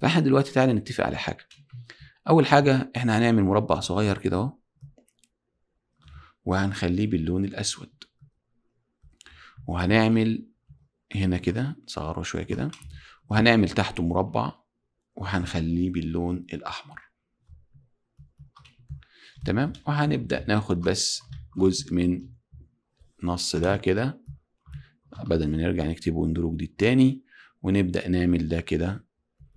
فاحنا دلوقتي تعالى نتفق على حاجه اول حاجه احنا هنعمل مربع صغير كده اهو وهنخليه باللون الاسود وهنعمل هنا كده صغره شويه كده وهنعمل تحته مربع وهنخليه باللون الاحمر تمام وهنبدا ناخد بس جزء من نص ده كده بدل ما نرجع نكتب وندرو جديد تاني ونبدأ نعمل ده كده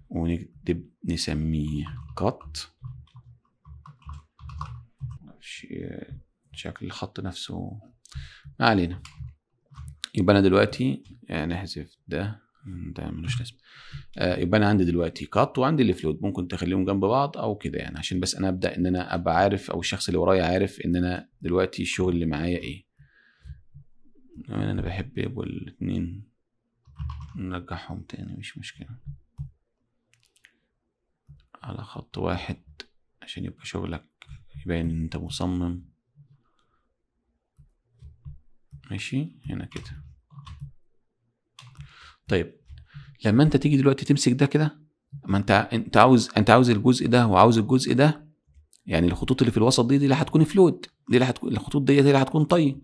ونكتب نسميه قط شكل الخط نفسه ما علينا يبقى انا دلوقتي آه، نحذف ده ده ملوش لازمه آه، يبقى انا عندي دلوقتي كات وعندي الفلوت ممكن تخليهم جنب بعض او كده يعني عشان بس انا ابدا ان انا ابقى عارف او الشخص اللي ورايا عارف ان انا دلوقتي الشغل اللي معايا ايه انا بحب يبقوا الاتنين نرجعهم تاني مش مشكلة على خط واحد عشان يبقى شغلك يبين ان انت مصمم ماشي هنا كده طيب لما انت تيجي دلوقتي تمسك ده كده ما انت انت عاوز انت عاوز الجزء ده وعاوز الجزء ده يعني الخطوط اللي في الوسط دي دي اللي هتكون فلود دي اللي هتكون الخطوط ديت دي اللي هتكون طي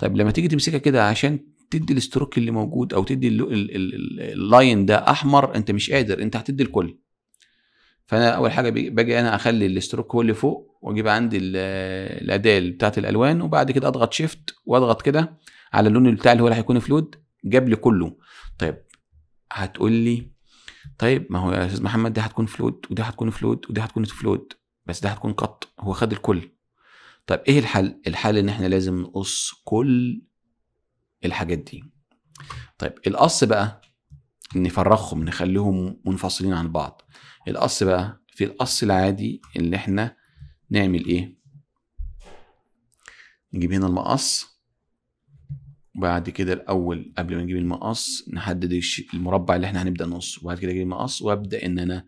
طيب لما تيجي تمسكها كده عشان تدي الاستروك اللي موجود او تدي اللاين ده احمر انت مش قادر انت هتدي الكل فانا اول حاجه باجي انا اخلي الاستروك هو اللي فوق واجيب عندي الاداه بتاعت الالوان وبعد كده اضغط شيفت واضغط كده على اللون بتاع اللي هو اللي هيكون فلود جاب لي كله طيب هتقول لي طيب ما هو يا استاذ محمد دي هتكون فلود ودي هتكون فلود ودي هتكون فلود بس ده هتكون قط هو خد الكل طيب ايه الحل؟ الحل ان احنا لازم نقص كل الحاجات دي. طيب القص بقى نفرغهم نخليهم منفصلين عن بعض. القص بقى في القص العادي اللي احنا نعمل ايه؟ نجيب هنا المقص وبعد كده الاول قبل ما نجيب المقص نحدد المربع اللي احنا هنبدا نقصه وبعد كده اجيب المقص وابدا ان انا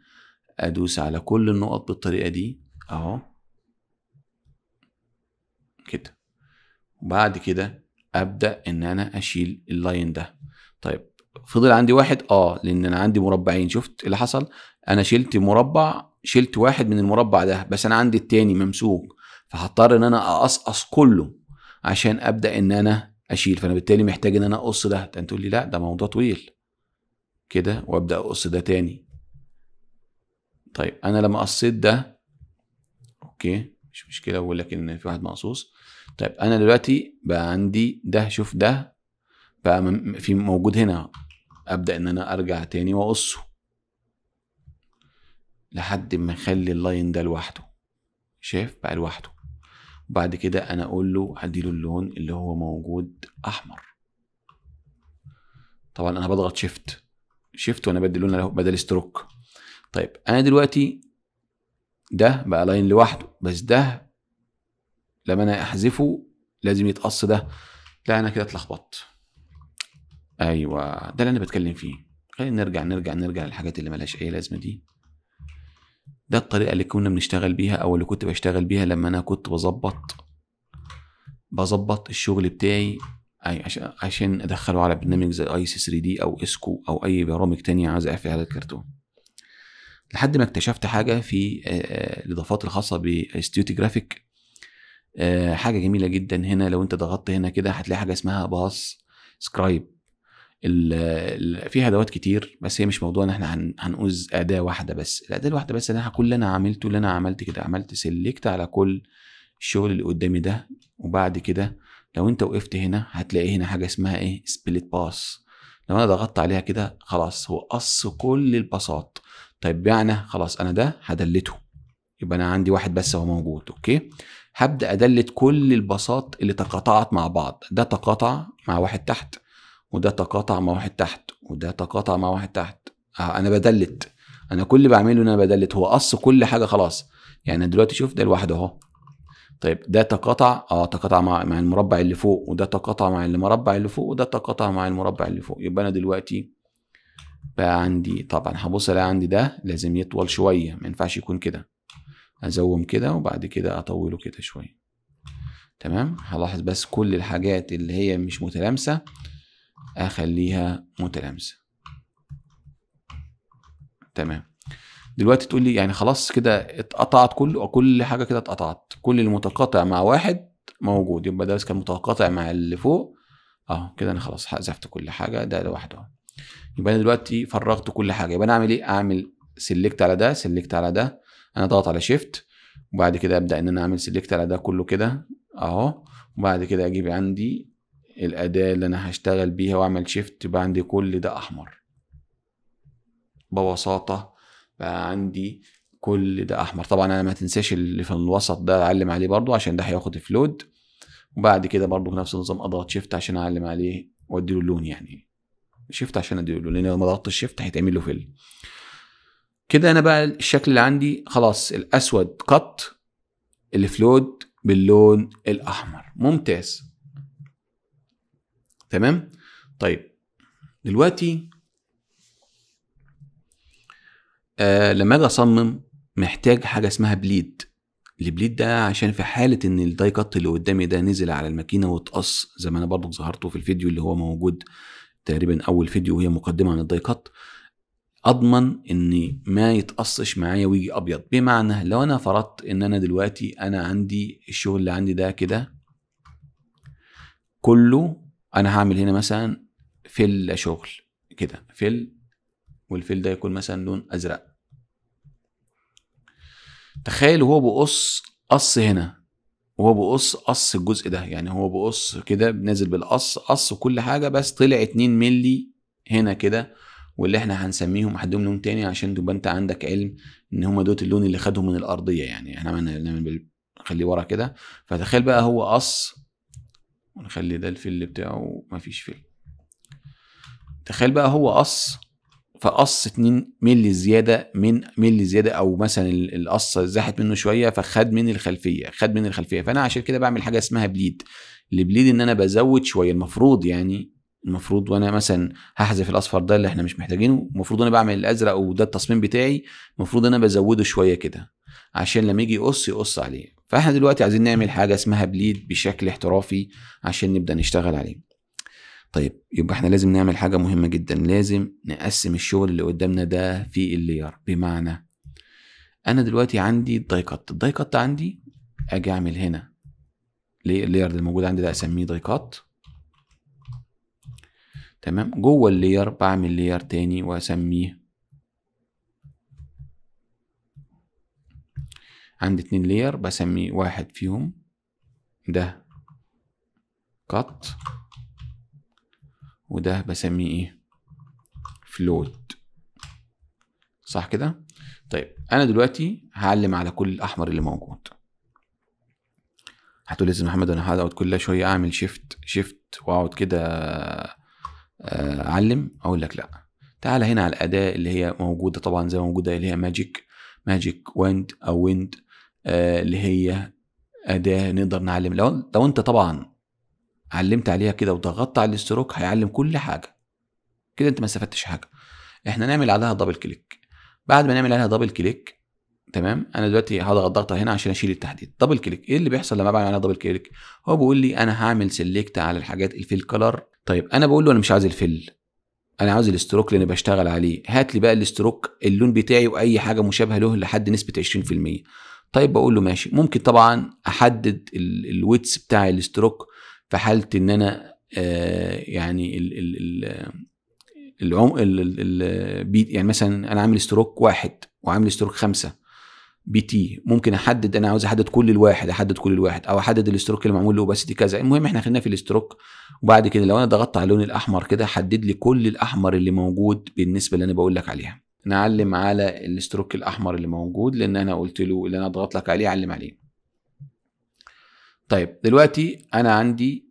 ادوس على كل النقط بالطريقه دي اهو كده وبعد كده ابدا ان انا اشيل اللاين ده طيب فضل عندي واحد اه لان انا عندي مربعين شفت اللي حصل انا شلت مربع شلت واحد من المربع ده بس انا عندي التاني ممسوك فهضطر ان انا اقصقص كله عشان ابدا ان انا اشيل فانا بالتالي محتاج ان انا اقص ده انت تقول لي لا ده موضوع طويل كده وابدا اقص ده تاني طيب انا لما قصيت ده اوكي مش مشكله بقول لك ان في واحد مقصوص طيب انا دلوقتي بقى عندي ده شوف ده بقى في موجود هنا ابدا ان انا ارجع تاني واقصه لحد ما اخلي اللاين ده لوحده شايف بقى لوحده وبعد كده انا اقول له هديله اللون اللي هو موجود احمر طبعا انا بضغط شيفت شيفت وانا بدي اللون بدل ستروك طيب انا دلوقتي ده بقى لاين لوحده بس ده لما انا احذفه لازم يتقص ده لا انا كده اتلخبطت ايوه ده اللي انا بتكلم فيه خلينا نرجع نرجع نرجع للحاجات اللي ملهاش اي لازمه دي ده الطريقه اللي كنا بنشتغل بيها او اللي كنت بشتغل بيها لما انا كنت بظبط بظبط الشغل بتاعي أي عشان ادخله على برنامج زي اي سي 3 دي او اسكو او اي برامج تانية عايز اقفل على الكرتون لحد ما اكتشفت حاجه في آه، آه، الاضافات الخاصه جرافيك آه، حاجه جميله جدا هنا لو انت ضغطت هنا كده هتلاقي حاجه اسمها باص سكرايب فيها ادوات كتير بس هي مش موضوع ان احنا هنقوز اداه واحده بس الاداه الواحده بس انا كل اللي انا عملته اللي انا عملت كده عملت سيلكت على كل الشغل اللي قدامي ده وبعد كده لو انت وقفت هنا هتلاقي هنا حاجه اسمها ايه سبليت باس لو انا ضغطت عليها كده خلاص هو قص كل الباصات طيب معنى خلاص انا ده هدلته يبقى انا عندي واحد بس هو موجود اوكي هبدا ادلت كل الباصات اللي تقاطعت مع بعض ده تقاطع مع واحد تحت وده تقاطع مع واحد تحت وده تقاطع مع واحد تحت آه انا بدلت انا كل اللي بعمله ان انا بدلت هو قص كل حاجه خلاص يعني دلوقتي شوف ده لوحده اهو طيب ده تقاطع اه تقاطع مع مع المربع اللي فوق وده تقاطع مع المربع اللي فوق وده تقاطع مع المربع اللي فوق يبقى انا دلوقتي بقى عندي طبعا هبص الاقي عندي ده لازم يطول شويه ما ينفعش يكون كده ازوم كده وبعد كده اطوله كده شويه تمام هلاحظ بس كل الحاجات اللي هي مش متلامسه اخليها متلامسه تمام دلوقتي تقول لي يعني خلاص كده اتقطعت كل كل حاجه كده اتقطعت كل المتقاطع مع واحد موجود يبقى ده كان متقاطع مع اللي فوق اه كده انا خلاص حذفت كل حاجه ده لوحده يبقى انا دلوقتي فرغت كل حاجه يبقى انا اعمل ايه اعمل سيلكت على ده سيلكت على ده انا اضغط على شيفت وبعد كده ابدا ان انا اعمل سيلكت على ده كله كده اهو وبعد كده اجيب عندي الاداه اللي انا هشتغل بيها واعمل شيفت يبقى عندي كل ده احمر ببساطه يبقى عندي كل ده احمر طبعا انا ما تنساش اللي في الوسط ده اعلم عليه برضو عشان ده هياخد فلود وبعد كده برضو نفس النظام اضغط شيفت عشان اعلم عليه وادي له اللون يعني شيفت عشان ادي له اللون لان لو ما ضغطتش شيفت هيتعمل له فيل كده انا بقى الشكل اللي عندي خلاص الاسود قط الفلود باللون الاحمر ممتاز تمام طيب دلوقتي آه لما اجي اصمم محتاج حاجه اسمها بليد البليد ده عشان في حاله ان الداي كات اللي قدامي ده نزل على الماكينه واتقص زي ما انا برضه ظهرته في الفيديو اللي هو موجود تقريبا اول فيديو وهي مقدمه عن الداي كات اضمن ان ما يتقصش معايا ويجي ابيض بمعنى لو انا فرضت ان انا دلوقتي انا عندي الشغل اللي عندي ده كده كله انا هعمل هنا مثلا فيل شغل كده فيل والفيل ده يكون مثلا لون ازرق تخيل وهو بيقص قص هنا وهو بيقص قص الجزء ده يعني هو بيقص كده نازل بالقص قص كل حاجه بس طلع 2 مللي هنا كده واللي احنا هنسميهم هديهم لهم تاني عشان تبقى انت عندك علم ان هما دوت اللون اللي خدهم من الارضيه يعني احنا نعمل نخليه ورا كده فتخيل بقى هو قص ونخلي ده الفل بتاعه مفيش فل تخيل بقى هو قص فقص 2 مللي زياده من مللي زياده او مثلا القصه زاحت منه شويه فخد من الخلفيه خد من الخلفيه فانا عشان كده بعمل حاجه اسمها بليد البليد ان انا بزود شويه المفروض يعني المفروض وانا مثلا هحذف الاصفر ده اللي احنا مش محتاجينه المفروض انا بعمل الازرق وده التصميم بتاعي المفروض انا بزوده شويه كده عشان لما يجي يقص يقص عليه فاحنا دلوقتي عايزين نعمل حاجه اسمها بليد بشكل احترافي عشان نبدا نشتغل عليه طيب يبقى احنا لازم نعمل حاجه مهمه جدا لازم نقسم الشغل اللي قدامنا ده في اللير بمعنى انا دلوقتي عندي الداي كات عندي اجي اعمل هنا ليه اللير اللي موجود عندي ده اسميه داي تمام جوه اللير بعمل لير تاني واسميه عندي اتنين لير بسميه واحد فيهم ده كات وده بسميه ايه فلوت صح كده طيب انا دلوقتي هعلم على كل الاحمر اللي موجود هتقول لازم محمد انا هقعد كل شويه اعمل شيفت شيفت واقعد كده آه، اعلم اقول لك لا تعال هنا على الاداه اللي هي موجوده طبعا زي ما موجوده اللي هي ماجيك ماجيك ويند او ويند آه اللي هي اداه نقدر نعلم لو لو انت طبعا علمت عليها كده وضغطت على الاستروك هيعلم كل حاجه كده انت ما استفدتش حاجه احنا نعمل عليها دبل كليك بعد ما نعمل عليها دبل كليك تمام انا دلوقتي هضغط ضغطه هنا عشان اشيل التحديد دبل كليك ايه اللي بيحصل لما بعمل عليها دبل كليك هو بيقول لي انا هعمل سيلكت على الحاجات الفيل كلر طيب انا بقول له انا مش عايز الفل انا عاوز الاستروك اللي انا بشتغل عليه هات لي بقى الاستروك اللون بتاعي واي حاجه مشابهه له لحد نسبه 20% طيب بقول له ماشي ممكن طبعا احدد الويتس بتاع الاستروك في حاله ان انا آه، يعني ال ال ال العم ال يعني مثلا انا عامل ستروك واحد وعامل ستروك خمسه بي تي ممكن احدد انا عاوز احدد كل الواحد احدد كل الواحد او احدد الاستروك اللي معمول له بس دي كذا المهم احنا خلينا في الاستروك وبعد كده لو انا ضغطت على اللون الاحمر كده حدد لي كل الاحمر اللي موجود بالنسبه اللي انا بقول لك عليها نعلم على الاستروك الاحمر اللي موجود لان انا قلت له اللي انا اضغط لك عليه علم عليه طيب دلوقتي انا عندي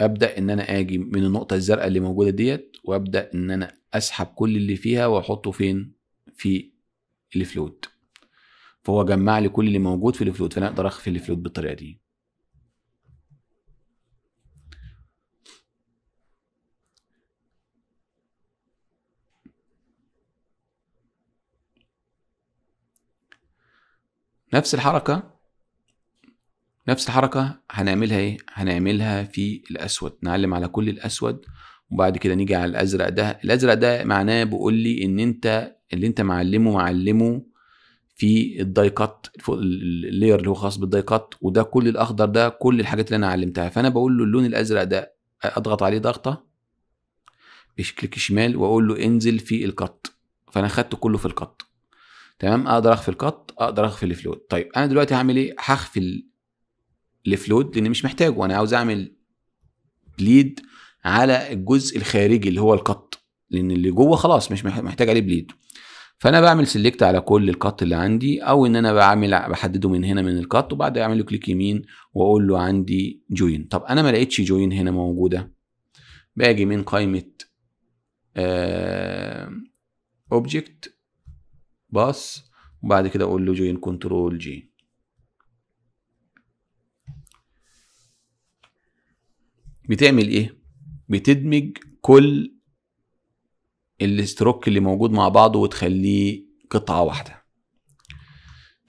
ابدا ان انا اجي من النقطه الزرقاء اللي موجوده ديت وابدا ان انا اسحب كل اللي فيها واحطه فين في الفلوت فهو جمع لي كل اللي موجود في الفلوت فانا اقدر اخفي الفلوت بالطريقه دي نفس الحركه نفس الحركة هنعملها ايه؟ هنعملها في الأسود نعلم على كل الأسود وبعد كده نيجي على الأزرق ده الأزرق ده معناه بيقول لي إن أنت اللي أنت معلمه معلمه في الدايكات اللاير اللي هو خاص بالدايكات وده كل الأخضر ده كل الحاجات اللي أنا علمتها فأنا بقول له اللون الأزرق ده أضغط عليه ضغطة بشكلك شمال وأقول له انزل في الكات فأنا خدته كله في الكات تمام اقدر اخفي القط اقدر اخفي الفلوت طيب انا دلوقتي هعمل ايه هخفي لفلود لان مش محتاجه انا عاوز اعمل بليد على الجزء الخارجي اللي هو القط لان اللي جوه خلاص مش محتاج عليه بليد فانا بعمل سيلكت على كل القط اللي عندي او ان انا بعمل بحدده من هنا من القط وبعد اعمل له كليك يمين واقول له عندي جوين طب انا ما لقيتش جوين هنا موجوده باجي من قائمه اوبجكت آه، باس وبعد كده اقول له جوين كنترول جي بتعمل ايه بتدمج كل الاستروك اللي موجود مع بعضه وتخليه قطعه واحده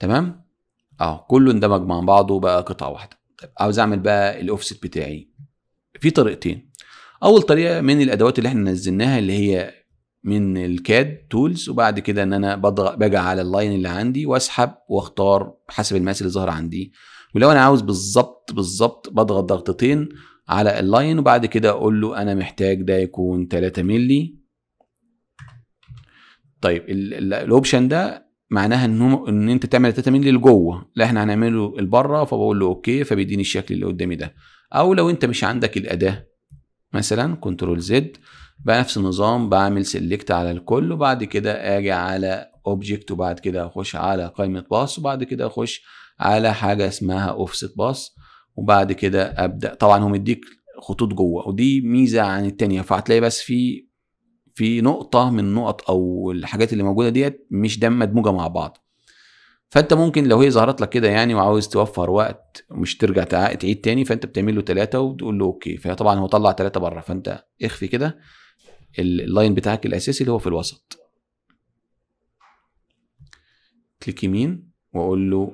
تمام اه كله اندمج مع بعضه بقى قطعه واحده طيب عاوز اعمل بقى الاوفست بتاعي في طريقتين اول طريقه من الادوات اللي احنا نزلناها اللي هي من الكاد تولز وبعد كده ان انا باجي على اللاين اللي عندي واسحب واختار حسب المقاس اللي ظهر عندي ولو انا عاوز بالظبط بالظبط بضغط ضغطتين على اللاين وبعد كده اقول له انا محتاج ده يكون 3 مللي طيب الاوبشن ده معناها ان ان انت تعمل 3 مللي لجوه لا احنا هنعمله لبره فبقول له اوكي فبيديني الشكل اللي قدامي ده او لو انت مش عندك الاداه مثلا كنترول زد بنفس النظام بعمل سيلكت على الكل وبعد كده اجي على اوبجكت وبعد كده اخش على قائمه باص وبعد كده اخش على حاجه اسمها اوفست باص وبعد كده ابدا طبعا هو مديك خطوط جوه ودي ميزه عن التانية فهتلاقي بس في في نقطه من نقط او الحاجات اللي موجوده ديت مش دايما مدموجه مع بعض فانت ممكن لو هي ظهرت لك كده يعني وعاوز توفر وقت ومش ترجع تعيد تاني فانت بتعمل له ثلاثه وتقول له اوكي فطبعا هو طلع ثلاثه بره فانت اخفي كده اللاين بتاعك الاساسي اللي هو في الوسط كليك يمين واقول له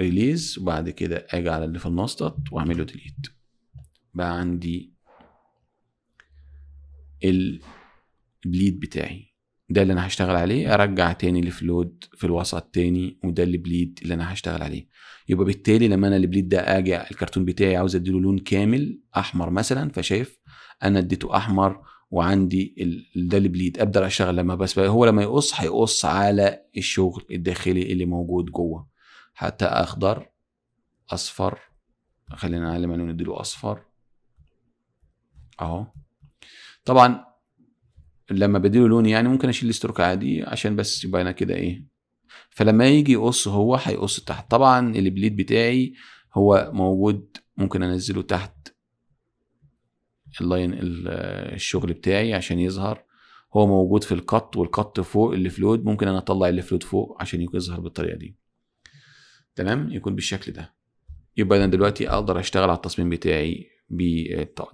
ريليز وبعد كده اجي على اللي في المسطط واعمل له ديليت بقى عندي البليد بتاعي ده اللي انا هشتغل عليه ارجع تاني الفلود في الوسط تاني وده اللي اللي انا هشتغل عليه يبقى بالتالي لما انا البليد ده اجي الكرتون بتاعي عاوز اديله لون كامل احمر مثلا فشايف انا اديته احمر وعندي ده البليد ابدا اشتغل لما بس هو لما يقص هيقص على الشغل الداخلي اللي موجود جوه حتى اخضر اصفر خلينا نعلم انه نديله اصفر اهو طبعا لما بديله لون يعني ممكن اشيل الاستروك عادي عشان بس يبقى انا كده ايه فلما يجي يقص هو هيقص تحت طبعا البليد بتاعي هو موجود ممكن انزله تحت اللاين الشغل بتاعي عشان يظهر هو موجود في القط والقط فوق اللي فلود ممكن انا اطلع اللي فلود فوق عشان يظهر بالطريقه دي تمام يكون بالشكل ده يبقى انا دلوقتي اقدر اشتغل على التصميم بتاعي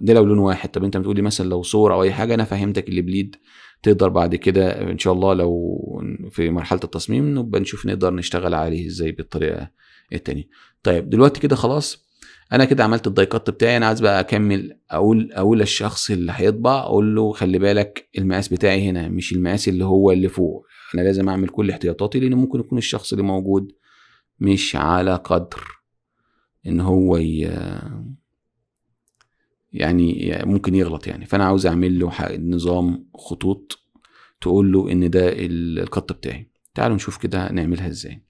ده لو لون واحد طب انت بتقولي مثلا لو صور او اي حاجه انا فهمتك اللي بليد تقدر بعد كده ان شاء الله لو في مرحله التصميم نبقى نشوف نقدر نشتغل عليه ازاي بالطريقه التانية طيب دلوقتي كده خلاص انا كده عملت الدايكات بتاعي انا عايز بقى اكمل اقول اقول للشخص اللي هيطبع اقول له خلي بالك المقاس بتاعي هنا مش المقاس اللي هو اللي فوق انا لازم اعمل كل احتياطاتي لان ممكن يكون الشخص اللي موجود مش على قدر ان هو ي... يعني ممكن يغلط يعني فانا عاوز اعمل له نظام خطوط تقول له ان ده القط بتاعي تعالوا نشوف كده نعملها ازاي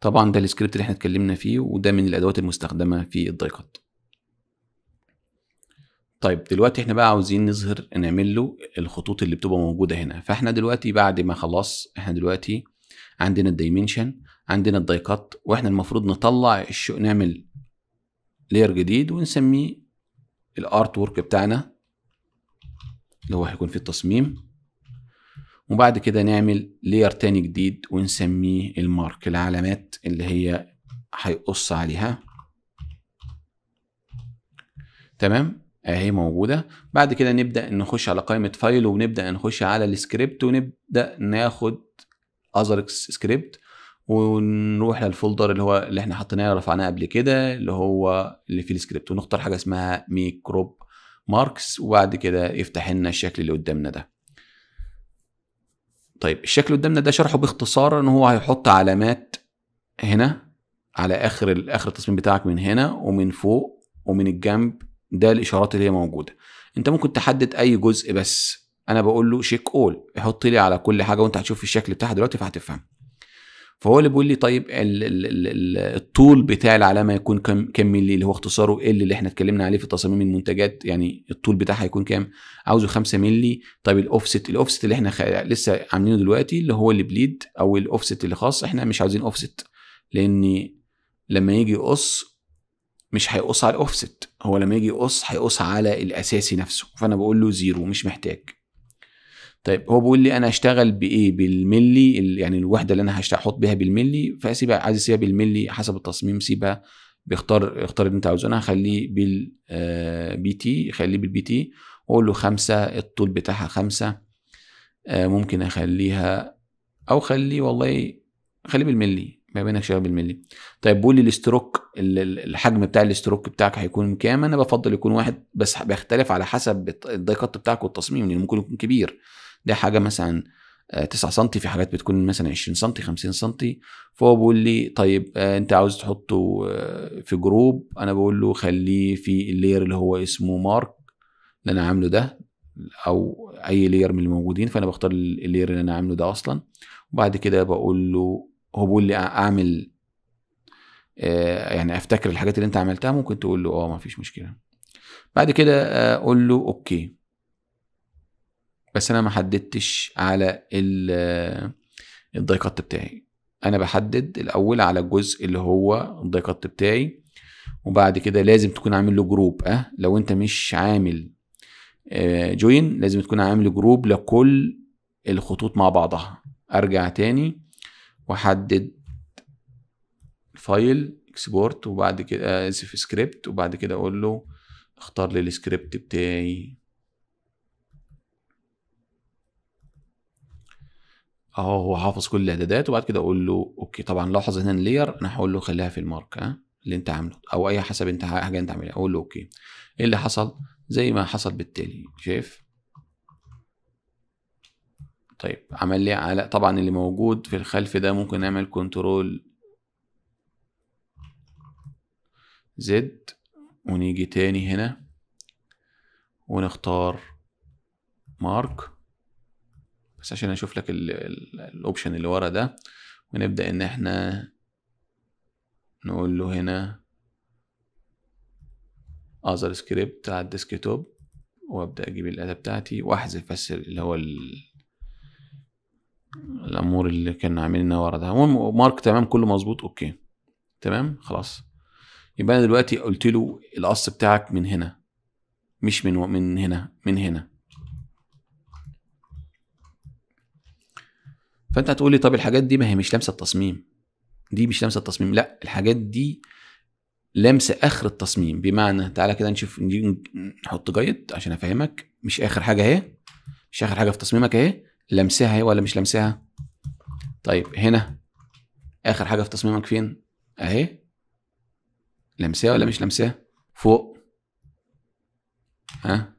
طبعا ده السكريبت اللي احنا اتكلمنا فيه وده من الادوات المستخدمه في الدايكت طيب دلوقتي احنا بقى عاوزين نظهر نعمل له الخطوط اللي بتبقى موجوده هنا فاحنا دلوقتي بعد ما خلاص احنا دلوقتي عندنا الدايمنشن عندنا الضيقات واحنا المفروض نطلع الشو نعمل لير جديد ونسميه الارت وورك بتاعنا اللي هو هيكون فيه التصميم وبعد كده نعمل لير تاني جديد ونسميه المارك العلامات اللي هي هيقص عليها تمام اهي موجوده بعد كده نبدا نخش على قائمه فايل ونبدا نخش على السكريبت ونبدا ناخد اذركس سكريبت ونروح للفولدر اللي هو اللي احنا حطيناه رفعناه قبل كده اللي هو اللي فيه السكريبت ونختار حاجه اسمها ميكروب ماركس وبعد كده يفتح لنا الشكل اللي قدامنا ده طيب الشكل اللي قدامنا ده شرحه باختصار ان هو هيحط علامات هنا على اخر اخر التصميم بتاعك من هنا ومن فوق ومن الجنب ده الاشارات اللي هي موجوده انت ممكن تحدد اي جزء بس انا بقول له شيك اول حط لي على كل حاجه وانت هتشوف الشكل بتاعها دلوقتي فهتفهم فهو اللي بيقول لي طيب الطول بتاع العلامه يكون كم كم مللي اللي هو اختصاره ال اللي احنا اتكلمنا عليه في تصاميم المنتجات يعني الطول بتاعها هيكون كام عاوزه 5 مللي طيب الاوفست الاوفست اللي احنا لسه عاملينه دلوقتي اللي هو البليد او الاوفست اللي خاص احنا مش عاوزين اوفست لان لما يجي يقص مش هيقص على الاوفست هو لما يجي يقص هيقص على الاساسي نفسه فانا بقول له زيرو مش محتاج طيب هو بيقول لي انا اشتغل بايه بالملي يعني الوحده اللي انا هحط بيها بالملي فسيبها عايز اسيبها بالملي حسب التصميم سيبها بيختار اختار اللي انت عاوزه انا هخليه بي تي آه، خليه بالبي تي واقول له خمسه الطول بتاعها خمسه آه، ممكن اخليها او خليه والله خليه بالملي ما بينك شغال بالملي طيب بيقول لي الاستروك الحجم بتاع الاستروك بتاعك هيكون كام انا بفضل يكون واحد بس بيختلف على حسب الدايكات بتاعك والتصميم لانه ممكن يكون كبير ده حاجه مثلا 9 آه، سم في حاجات بتكون مثلا 20 سم 50 سم فهو بيقول لي طيب آه، انت عاوز تحطه آه، في جروب انا بقول له خليه في اللير اللي هو اسمه مارك اللي انا عامله ده او اي لير من الموجودين فانا بختار اللير اللي انا عامله ده اصلا وبعد كده بقول له هو بيقول لي اعمل يعني افتكر الحاجات اللي انت عملتها ممكن تقول له اه مفيش مشكله بعد كده اقول له اوكي بس انا ما حددتش على الداي بتاعي انا بحدد الاول على الجزء اللي هو الداي بتاعي وبعد كده لازم تكون عامل له جروب اه لو انت مش عامل جوين آه، لازم تكون عامل جروب لكل الخطوط مع بعضها ارجع تاني واحدد فايل اكسبورت وبعد كده اسف آه، سكريبت وبعد كده اقول له اختار لي السكريبت بتاعي اهو هو حافظ كل الاعدادات وبعد كده اقول له اوكي طبعا لاحظ هنا اللير انا هقول له خليها في المارك ها اللي انت عامله او اي حسب انت حاجه انت عاملها اقول له اوكي ايه اللي حصل زي ما حصل بالتالي شايف طيب عمل لي على طبعا اللي موجود في الخلف ده ممكن نعمل كنترول زد ونيجي تاني هنا ونختار مارك بس عشان اشوف لك الاوبشن اللي ورا ده ونبدا ان احنا نقول له هنا اذر سكريبت على الديسك توب وابدا اجيب الاداه بتاعتي واحذف بس اللي هو الامور اللي كان عاملينها ورا ده المهم مارك تمام كله مظبوط اوكي تمام خلاص يبقى انا دلوقتي قلت له القص بتاعك من هنا مش من من هنا من هنا فانت هتقول لي طب الحاجات دي ما هي مش لمسه التصميم دي مش لمسه التصميم لا الحاجات دي لمسه اخر التصميم بمعنى تعالى كده نشوف نحط جايد عشان افهمك مش اخر حاجه اهي مش اخر حاجه في تصميمك اهي لمسها اهي ولا مش لمسها طيب هنا اخر حاجه في تصميمك فين اهي لمسها ولا مش لمسها فوق ها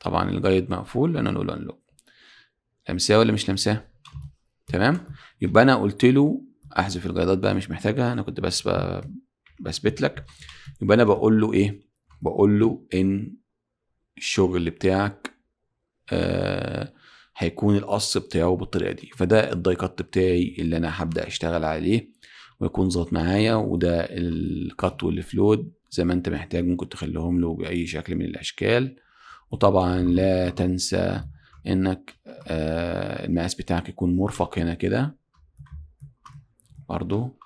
طبعا الجايد مقفول انا نقول انلوك لمساه ولا مش لمساه تمام يبقى انا قلت له احذف الغيضات بقى مش محتاجها انا كنت بس بثبت لك يبقى انا بقول له ايه بقول له ان الشغل بتاعك آه هيكون القص بتاعه بالطريقه دي فده الداي بتاعي اللي انا هبدا اشتغل عليه ويكون ظبط معايا وده الكات والفلود زي ما انت محتاج ممكن تخليهم له باي شكل من الاشكال وطبعا لا تنسى انك آه المقاس بتاعك يكون مرفق هنا كده برضو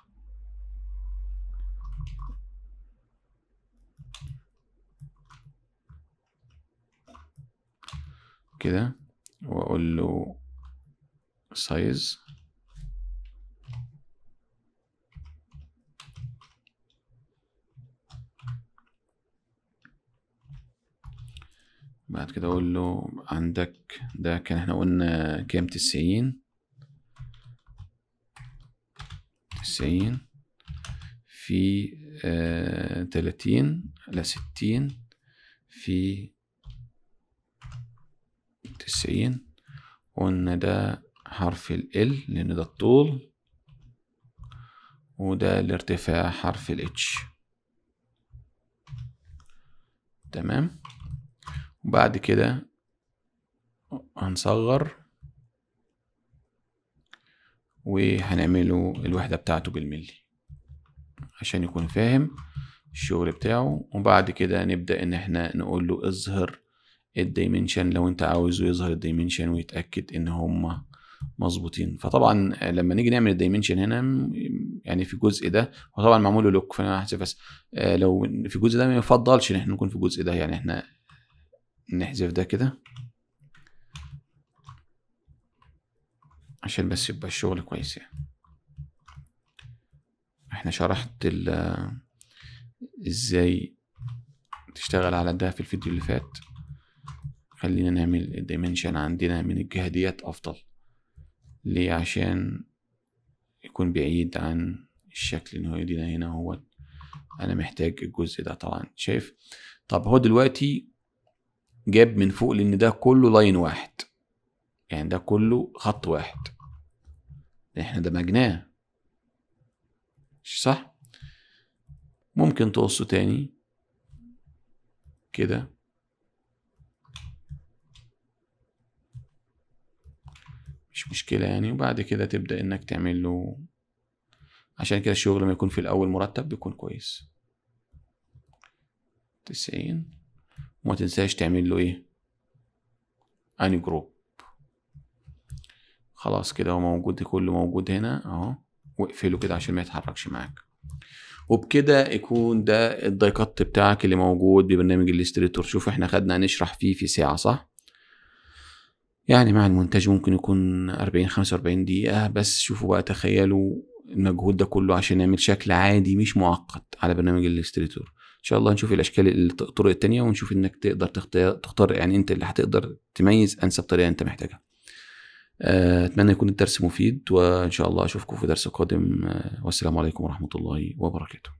كده واقول له سايز بعد كده اقول له عندك ده كان احنا قلنا كام تسعين تسعين في آه تلاتين لا ستين في تسعين قلنا ده حرف ال لأن ده الطول وده الارتفاع حرف ال تمام وبعد كده هنصغر وهنعمله الوحدة بتاعته بالملي عشان يكون فاهم الشغل بتاعه وبعد كده نبدأ ان احنا نقول له اظهر الدايمنشن لو انت عاوزه يظهر الدايمنشن ويتأكد ان هما مظبوطين فطبعا لما نيجي نعمل الدايمنشن هنا يعني في الجزء ده هو طبعا معمول له لوك فانا بس آه، لو في الجزء ده ما يفضلش ان احنا نكون في الجزء ده يعني احنا نحذف ده كده عشان بس يبقى الشغل كويس يعني احنا شرحت ال ازاي تشتغل على ده في الفيديو اللي فات خلينا نعمل الديمنشن عندنا من الجهة ديت افضل ليه عشان يكون بعيد عن الشكل اللي هو يدينا هنا هو انا محتاج الجزء ده طبعا شايف طب هو دلوقتي جاب من فوق لان ده كله لاين واحد يعني ده كله خط واحد احنا دمجناه صح ممكن تقصه تاني كده مش مشكلة يعني وبعد كده تبدأ انك تعمل له عشان كده الشغل لما يكون في الأول مرتب بيكون كويس تسعين وما تنساش تعمل له ايه اني جروب خلاص كده هو موجود كله موجود هنا اهو واقفله كده عشان ما يتحركش معاك وبكده يكون ده الدايكت بتاعك اللي موجود ببرنامج الاستريتور شوف احنا خدنا نشرح فيه في ساعة صح يعني مع المونتاج ممكن يكون 40 45 دقيقة بس شوفوا بقى تخيلوا المجهود ده كله عشان نعمل شكل عادي مش معقد على برنامج الاستريتور شاء الله هنشوف الاشكال الطرق التانية ونشوف انك تقدر تختار, تختار يعني انت اللي هتقدر تميز انسب طريقه انت محتاجها آه، اتمنى يكون الدرس مفيد وان شاء الله اشوفكم في درس قادم آه، والسلام عليكم ورحمه الله وبركاته